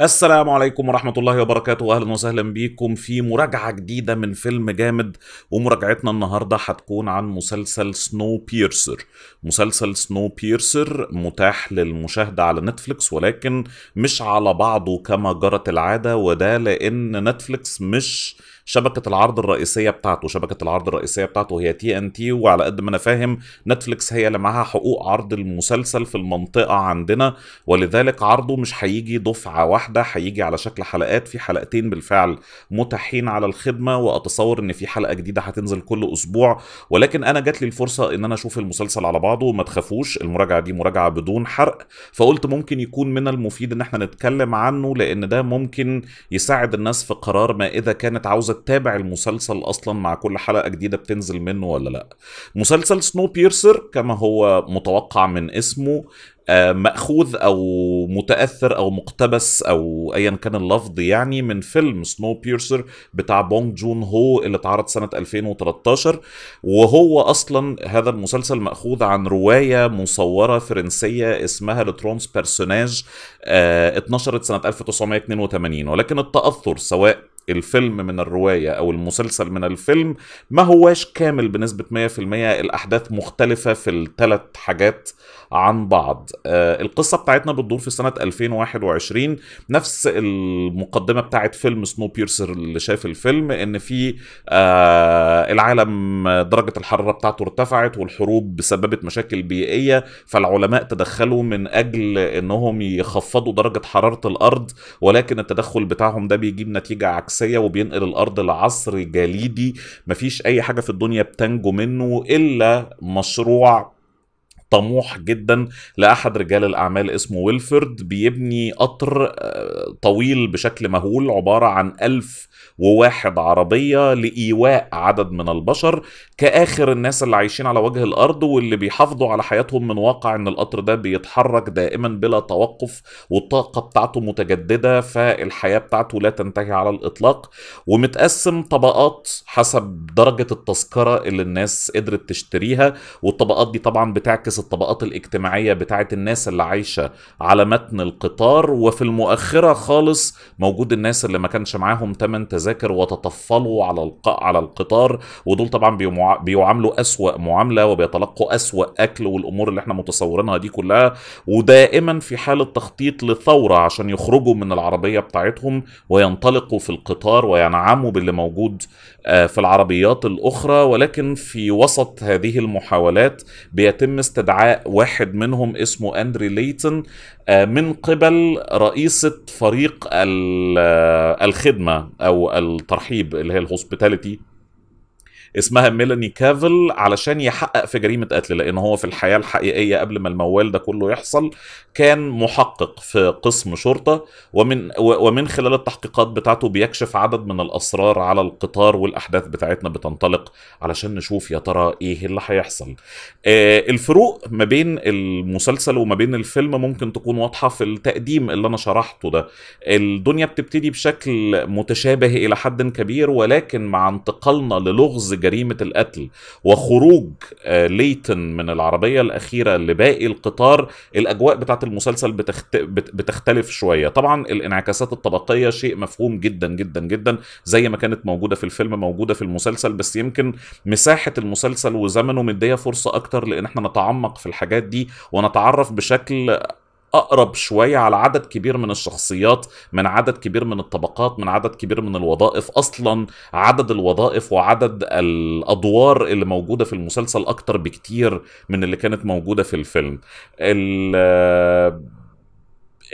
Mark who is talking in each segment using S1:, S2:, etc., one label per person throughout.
S1: السلام عليكم ورحمة الله وبركاته أهلا وسهلا بيكم في مراجعة جديدة من فيلم جامد ومراجعتنا النهاردة هتكون عن مسلسل سنو بيرسر مسلسل سنو بيرسر متاح للمشاهدة على نتفليكس ولكن مش على بعضه كما جرت العادة وده لأن نتفليكس مش شبكه العرض الرئيسيه بتاعته شبكه العرض الرئيسيه بتاعته هي تي ان تي وعلى قد ما انا فاهم نتفليكس هي اللي معاها حقوق عرض المسلسل في المنطقه عندنا ولذلك عرضه مش هيجي دفعه واحده هيجي على شكل حلقات في حلقتين بالفعل متاحين على الخدمه واتصور ان في حلقه جديده هتنزل كل اسبوع ولكن انا جات لي الفرصه ان انا اشوف المسلسل على بعضه وما تخافوش المراجعه دي مراجعه بدون حرق فقلت ممكن يكون من المفيد ان احنا نتكلم عنه لان ده ممكن يساعد الناس في قرار ما اذا كانت عاوزه تتابع المسلسل اصلا مع كل حلقه جديده بتنزل منه ولا لا مسلسل سنو بيرسر كما هو متوقع من اسمه آه، مأخوذ أو متأثر أو مقتبس أو أيا كان اللفظ يعني من فيلم سنو بيرسر بتاع بونج جون هو اللي اتعرض سنة 2013 وهو أصلا هذا المسلسل مأخوذ عن رواية مصورة فرنسية اسمها لترونس بيرسوناج اتنشرت سنة 1982 ولكن التأثر سواء الفيلم من الرواية أو المسلسل من الفيلم ما هواش كامل بنسبة 100% الأحداث مختلفة في الثلاث حاجات عن بعض آه القصة بتاعتنا بتدور في سنة 2021 نفس المقدمة بتاعت فيلم سنو بيرسر اللي شاف الفيلم إن في آه العالم درجة الحرارة بتاعته ارتفعت والحروب سببت مشاكل بيئية فالعلماء تدخلوا من أجل إنهم يخفضوا درجة حرارة الأرض ولكن التدخل بتاعهم ده بيجيب نتيجة عكسية شخصية وبينقل الارض لعصر جليدي مفيش اي حاجه في الدنيا بتنجو منه الا مشروع طموح جدا لاحد رجال الاعمال اسمه ويلفرد بيبني قطر آه، طويل بشكل مهول عباره عن ألف وواحد عربية لإيواء عدد من البشر كآخر الناس اللي عايشين على وجه الأرض واللي بيحافظوا على حياتهم من واقع إن القطر ده بيتحرك دائما بلا توقف والطاقة بتاعته متجددة فالحياة بتاعته لا تنتهي على الإطلاق ومتقسم طبقات حسب درجة التذكرة اللي الناس قدرت تشتريها والطبقات دي طبعا بتعكس تركز الطبقات الاجتماعيه بتاعه الناس اللي عايشه على متن القطار وفي المؤخره خالص موجود الناس اللي ما كانش معاهم ثمن تذاكر وتطفلوا على الق... على القطار ودول طبعا بيمع... بيعاملوا اسوا معامله وبيتلقوا اسوا اكل والامور اللي احنا متصورينها دي كلها ودائما في حاله تخطيط لثوره عشان يخرجوا من العربيه بتاعتهم وينطلقوا في القطار وينعموا باللي موجود آه، في العربيات الاخرى ولكن في وسط هذه المحاولات بيتم استدعاء استدعاء واحد منهم اسمه اندري ليتن آه، من قبل رئيسة فريق آه، الخدمة أو الترحيب اللي هي الهوسبيتاليتي اسمها ميلاني كافل علشان يحقق في جريمه قتل لان هو في الحياه الحقيقيه قبل ما الموال ده كله يحصل كان محقق في قسم شرطه ومن ومن خلال التحقيقات بتاعته بيكشف عدد من الاسرار على القطار والاحداث بتاعتنا بتنطلق علشان نشوف يا ترى ايه اللي هيحصل آه الفروق ما بين المسلسل وما بين الفيلم ممكن تكون واضحه في التقديم اللي انا شرحته ده الدنيا بتبتدي بشكل متشابه الى حد كبير ولكن مع انتقالنا للغز جريمه القتل وخروج آه، ليتن من العربيه الاخيره لباقي القطار الاجواء بتاعه المسلسل بتخت... بتختلف شويه طبعا الانعكاسات الطبقيه شيء مفهوم جدا جدا جدا زي ما كانت موجوده في الفيلم موجوده في المسلسل بس يمكن مساحه المسلسل وزمنه مديه فرصه اكتر لان احنا نتعمق في الحاجات دي ونتعرف بشكل اقرب شويه على عدد كبير من الشخصيات من عدد كبير من الطبقات من عدد كبير من الوظائف اصلا عدد الوظائف وعدد الادوار اللي موجوده في المسلسل اكتر بكتير من اللي كانت موجوده في الفيلم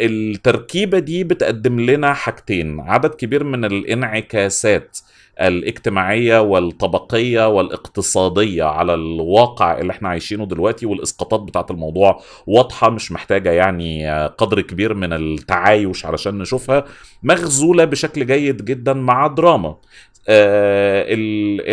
S1: التركيبه دي بتقدم لنا حاجتين عدد كبير من الانعكاسات الاجتماعيه والطبقيه والاقتصاديه على الواقع اللي احنا عايشينه دلوقتي والاسقاطات بتاعت الموضوع واضحه مش محتاجه يعني قدر كبير من التعايش علشان نشوفها مغزوله بشكل جيد جدا مع دراما آه،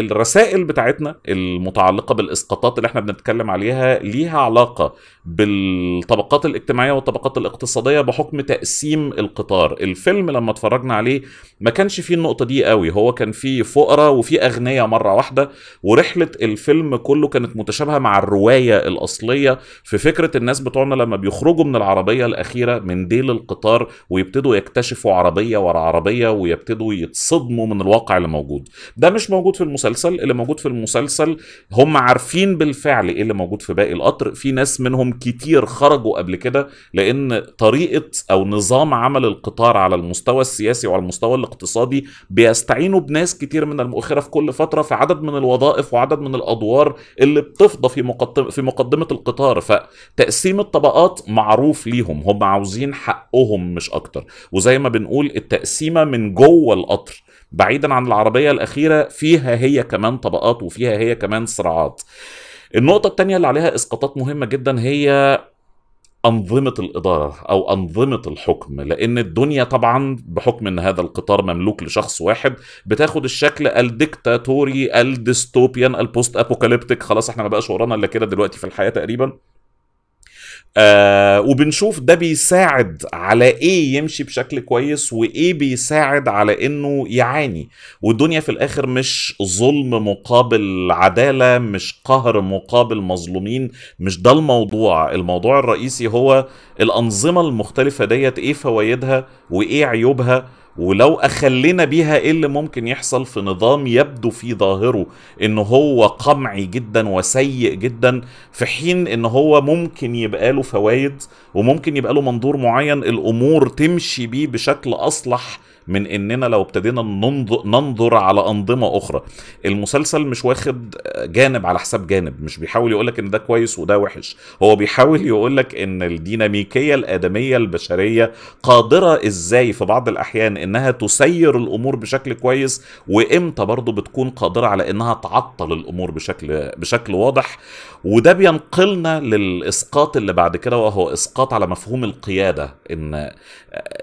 S1: الرسائل بتاعتنا المتعلقه بالاسقاطات اللي احنا بنتكلم عليها ليها علاقه بالطبقات الاجتماعيه والطبقات الاقتصاديه بحكم تقسيم القطار الفيلم لما اتفرجنا عليه ما كانش فيه النقطه دي قوي هو كان فيه فقراء وفيه اغنياء مره واحده ورحله الفيلم كله كانت متشابهه مع الروايه الاصليه في فكره الناس بتوعنا لما بيخرجوا من العربيه الاخيره من ديل القطار ويبتدوا يكتشفوا عربيه ورا عربيه ويبتدوا يتصدموا من الواقع اللي موجود ده مش موجود في المسلسل اللي موجود في المسلسل هم عارفين بالفعل ايه اللي موجود في باقي القطر في ناس منهم كتير خرجوا قبل كده لان طريقه او نظام عمل القطار على المستوى السياسي وعلى المستوى الاقتصادي بيستعينوا بناس كتير من المؤخره في كل فتره في عدد من الوظائف وعدد من الادوار اللي بتفضى في مقدم في مقدمه القطار فتقسيم الطبقات معروف ليهم هم عاوزين حقهم مش اكتر وزي ما بنقول التقسيمه من جوه القطر بعيدا عن العربية الأخيرة فيها هي كمان طبقات وفيها هي كمان صراعات النقطة الثانية اللي عليها إسقاطات مهمة جدا هي أنظمة الإدارة أو أنظمة الحكم لأن الدنيا طبعا بحكم أن هذا القطار مملوك لشخص واحد بتاخد الشكل الديكتاتوري الديستوبيان البوست أبوكاليبتيك خلاص احنا ما بقاش ورانا إلا كده دلوقتي في الحياة تقريبا آه وبنشوف ده بيساعد على ايه يمشي بشكل كويس وايه بيساعد على انه يعاني والدنيا في الاخر مش ظلم مقابل عداله مش قهر مقابل مظلومين مش ده الموضوع الموضوع الرئيسي هو الانظمه المختلفه ديت ايه فوائدها وايه عيوبها ولو اخلينا بيها ايه اللي ممكن يحصل في نظام يبدو في ظاهره ان هو قمعي جدا وسيء جدا في حين ان هو ممكن يبقى له فوائد وممكن يبقى له منظور معين الامور تمشي بيه بشكل اصلح من اننا لو ابتدينا ننظر, ننظر على انظمه اخرى المسلسل مش واخد جانب على حساب جانب مش بيحاول يقولك ان ده كويس وده وحش هو بيحاول يقولك ان الديناميكيه الادميه البشريه قادره ازاي في بعض الاحيان انها تسير الامور بشكل كويس وامتى برضه بتكون قادره على انها تعطل الامور بشكل بشكل واضح وده بينقلنا للاسقاط اللي بعد كده وهو اسقاط على مفهوم القياده ان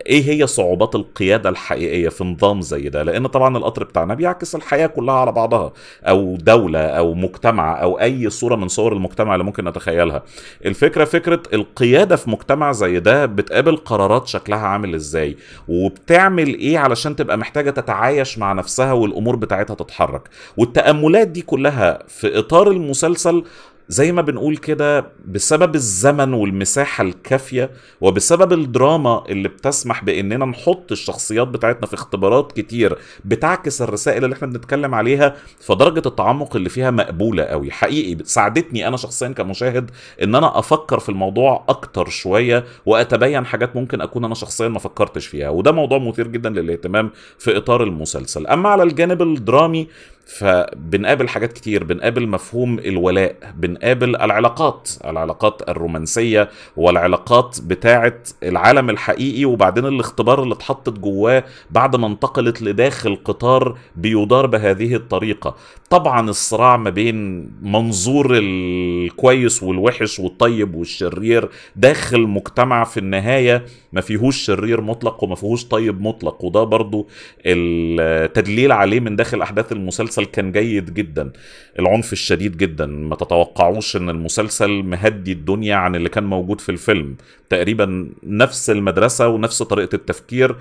S1: ايه هي صعوبات القياده الحقيقيه حقيقيه في نظام زي ده لان طبعا القطر بتاعنا بيعكس الحياه كلها على بعضها او دوله او مجتمع او اي صوره من صور المجتمع اللي ممكن نتخيلها الفكره فكره القياده في مجتمع زي ده بتقابل قرارات شكلها عامل ازاي وبتعمل ايه علشان تبقى محتاجه تتعايش مع نفسها والامور بتاعتها تتحرك والتاملات دي كلها في اطار المسلسل زي ما بنقول كده بسبب الزمن والمساحة الكافية وبسبب الدراما اللي بتسمح بإننا نحط الشخصيات بتاعتنا في اختبارات كتير بتعكس الرسائل اللي احنا بنتكلم عليها فدرجة التعمق اللي فيها مقبولة قوي حقيقي ساعدتني أنا شخصيا كمشاهد إن أنا أفكر في الموضوع أكتر شوية وأتبين حاجات ممكن أكون أنا شخصيا ما فكرتش فيها وده موضوع مثير جدا للاهتمام في إطار المسلسل أما على الجانب الدرامي فبنقابل حاجات كتير بنقابل مفهوم الولاء بنقابل العلاقات العلاقات الرومانسية والعلاقات بتاعة العالم الحقيقي وبعدين الاختبار اللي اتحطت جواه بعد ما انتقلت لداخل قطار بيدار بهذه الطريقة طبعا الصراع ما بين منظور الكويس والوحش والطيب والشرير داخل مجتمع في النهاية ما فيهوش شرير مطلق وما فيهوش طيب مطلق وده برضو التدليل عليه من داخل أحداث المسلسل المسلسل كان جيد جدا العنف الشديد جدا ما تتوقعوش ان المسلسل مهدي الدنيا عن اللي كان موجود في الفيلم تقريبا نفس المدرسه ونفس طريقه التفكير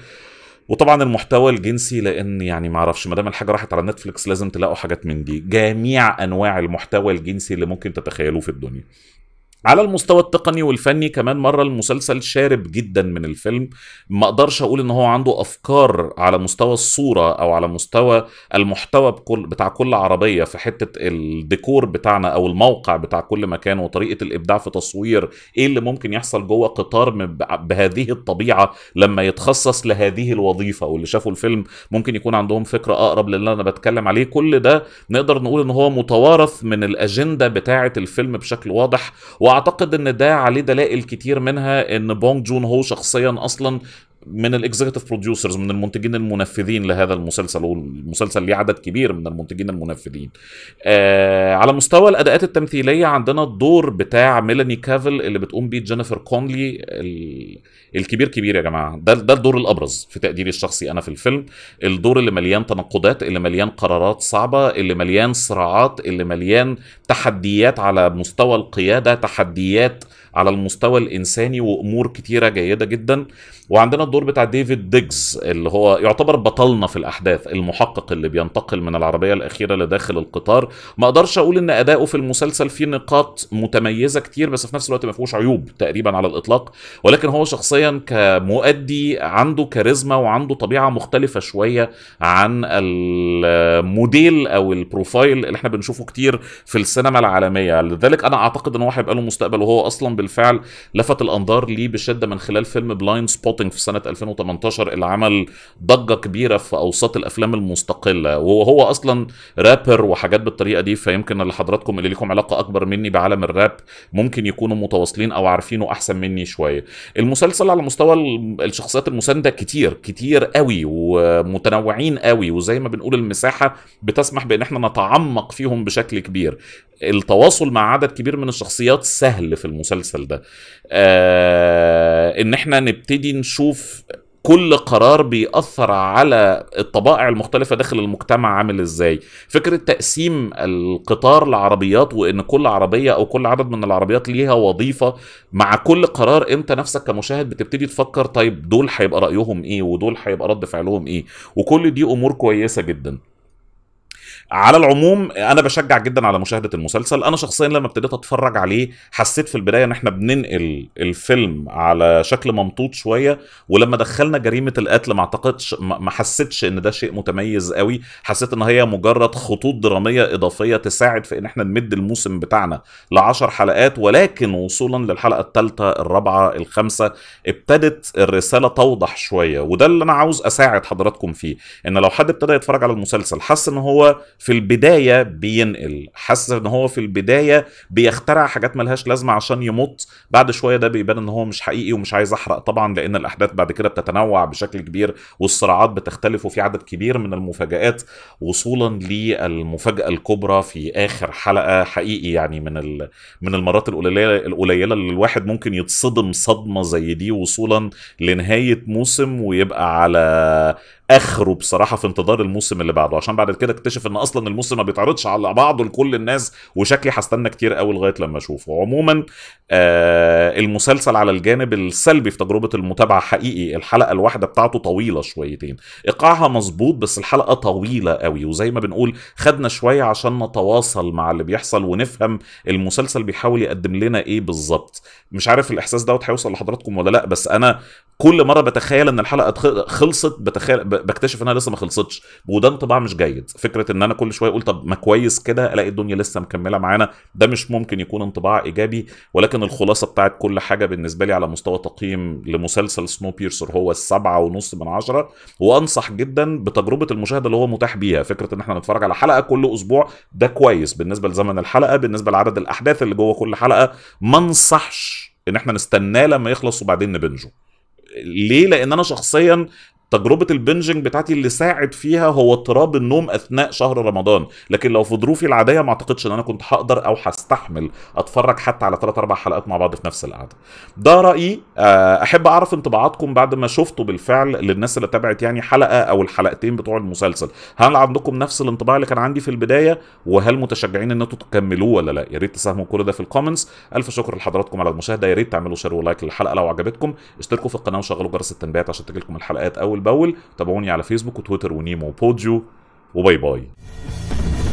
S1: وطبعا المحتوى الجنسي لان يعني ما اعرفش ما دام الحاجه راحت على نتفليكس لازم تلاقوا حاجات من دي جميع انواع المحتوى الجنسي اللي ممكن تتخيلوه في الدنيا على المستوى التقني والفني كمان مرة المسلسل شارب جدا من الفيلم ما اقدرش اقول ان هو عنده افكار على مستوى الصورة او على مستوى المحتوى بكل بتاع كل عربية في حتة الديكور بتاعنا او الموقع بتاع كل مكان وطريقة الابداع في تصوير ايه اللي ممكن يحصل جوه قطار بهذه الطبيعة لما يتخصص لهذه الوظيفة واللي شافوا الفيلم ممكن يكون عندهم فكرة اقرب للي انا بتكلم عليه كل ده نقدر نقول ان هو متوارث من الاجندة بتاعة الفيلم بشكل واضح و واعتقد ان ده عليه دلائل كتير منها ان بونج جون هو شخصيا اصلا من الاكزيكتيف بروديوسرز من المنتجين المنفذين لهذا المسلسل والمسلسل ليه عدد كبير من المنتجين المنفذين آه على مستوى الاداءات التمثيليه عندنا الدور بتاع ميلاني كافل اللي بتقوم بيه جينيفر كونلي الكبير كبير يا جماعه ده ده الدور الابرز في تقديري الشخصي انا في الفيلم الدور اللي مليان تناقضات اللي مليان قرارات صعبه اللي مليان صراعات اللي مليان تحديات على مستوى القياده تحديات على المستوى الانساني وامور كتيره جيده جدا وعندنا الدور بتاع ديفيد ديجز اللي هو يعتبر بطلنا في الاحداث المحقق اللي بينتقل من العربيه الاخيره لداخل القطار ما اقدرش اقول ان اداؤه في المسلسل فيه نقاط متميزه كتير بس في نفس الوقت ما فيهوش عيوب تقريبا على الاطلاق ولكن هو شخصيا كمؤدي عنده كاريزما وعنده طبيعه مختلفه شويه عن الموديل او البروفايل اللي احنا بنشوفه كتير في السينما العالميه لذلك انا اعتقد ان هو هيبقى له مستقبل وهو اصلا بالفعل لفت الانظار ليه بشده من خلال فيلم بلايند سبوتنج في سنه 2018 اللي عمل ضجه كبيره في اوساط الافلام المستقله وهو اصلا رابر وحاجات بالطريقه دي فيمكن اللي حضراتكم اللي ليكم علاقه اكبر مني بعالم الراب ممكن يكونوا متواصلين او عارفينه احسن مني شويه المسلسل على مستوى الشخصيات المسانده كتير كتير قوي ومتنوعين قوي وزي ما بنقول المساحه بتسمح بان احنا نتعمق فيهم بشكل كبير التواصل مع عدد كبير من الشخصيات سهل في المسلسل ده آه ان احنا نبتدي نشوف كل قرار بيأثر على الطبائع المختلفة داخل المجتمع عامل ازاي فكرة تقسيم القطار لعربيات وان كل عربية او كل عدد من العربيات ليها وظيفة مع كل قرار انت نفسك كمشاهد بتبتدي تفكر طيب دول هيبقى رأيهم ايه ودول هيبقى رد فعلهم ايه وكل دي امور كويسة جدا على العموم انا بشجع جدا على مشاهده المسلسل انا شخصيا لما ابتديت اتفرج عليه حسيت في البدايه ان احنا بننقل الفيلم على شكل ممطوط شويه ولما دخلنا جريمه القتل ما اعتقدش ما حسيتش ان ده شيء متميز قوي حسيت ان هي مجرد خطوط دراميه اضافيه تساعد في ان احنا نمد الموسم بتاعنا ل 10 حلقات ولكن وصولا للحلقه الثالثه الرابعه الخامسه ابتدت الرساله توضح شويه وده اللي انا عاوز اساعد حضراتكم فيه ان لو حد ابتدى يتفرج على المسلسل حس ان هو في البدايه بينقل حاسس ان هو في البدايه بيخترع حاجات ملهاش لازمه عشان يمط بعد شويه ده بيبان ان هو مش حقيقي ومش عايز احرق طبعا لان الاحداث بعد كده بتتنوع بشكل كبير والصراعات بتختلف وفي عدد كبير من المفاجات وصولا للمفاجاه الكبرى في اخر حلقه حقيقي يعني من من المرات القليله القليله اللي الواحد ممكن يتصدم صدمه زي دي وصولا لنهايه موسم ويبقى على اخره بصراحه في انتظار الموسم اللي بعده عشان بعد كده اكتشف ان اصلا الموسم ما بيتعرضش على بعضه لكل الناس وشكلي هستنى كتير قوي لغايه لما اشوفه عموما آه المسلسل على الجانب السلبي في تجربه المتابعه حقيقي الحلقه الواحده بتاعته طويله شويتين ايقاعها مظبوط بس الحلقه طويله قوي وزي ما بنقول خدنا شويه عشان نتواصل مع اللي بيحصل ونفهم المسلسل بيحاول يقدم لنا ايه بالظبط مش عارف الاحساس دوت هيوصل لحضراتكم ولا لا بس انا كل مره بتخيل ان الحلقه خلصت بتخيل بكتشف انها لسه ما خلصتش وده انطباع مش جيد فكره ان انا كل شويه اقول طب ما كويس كده الاقي الدنيا لسه مكمله معانا ده مش ممكن يكون انطباع ايجابي ولكن الخلاصه بتاعت كل حاجه بالنسبه لي على مستوى تقييم لمسلسل سنو بيرسر هو السبعة ونص من عشرة وانصح جدا بتجربه المشاهده اللي هو متاح بيها فكره ان احنا نتفرج على حلقه كل اسبوع ده كويس بالنسبه لزمن الحلقه بالنسبه لعدد الاحداث اللي جوه كل حلقه ما انصحش ان احنا نستناه لما يخلص وبعدين نبنجه ليه لان انا شخصيا تجربه البنجنج بتاعتي اللي ساعد فيها هو اضطراب النوم اثناء شهر رمضان لكن لو في ظروفي العاديه ما اعتقدش ان انا كنت هقدر او هستحمل اتفرج حتى على 3 4 حلقات مع بعض في نفس القعده ده رايي آه، احب اعرف انطباعاتكم بعد ما شفتوا بالفعل للناس اللي تابعت يعني حلقه او الحلقتين بتوع المسلسل هل عندكم نفس الانطباع اللي كان عندي في البدايه وهل متشجعين ان انتوا تكملوه ولا لا يا ريت تساهموا كل ده في الكومنتس الف شكر لحضراتكم على المشاهده يا ريت تعملوا شير ولايك للحلقه لو عجبتكم اشتركوا في القناه وشغلوا جرس التنبيهات عشان تجيلكم الحلقات اول باول تابعوني على فيسبوك وتويتر ونيمو وبوديو وباي باي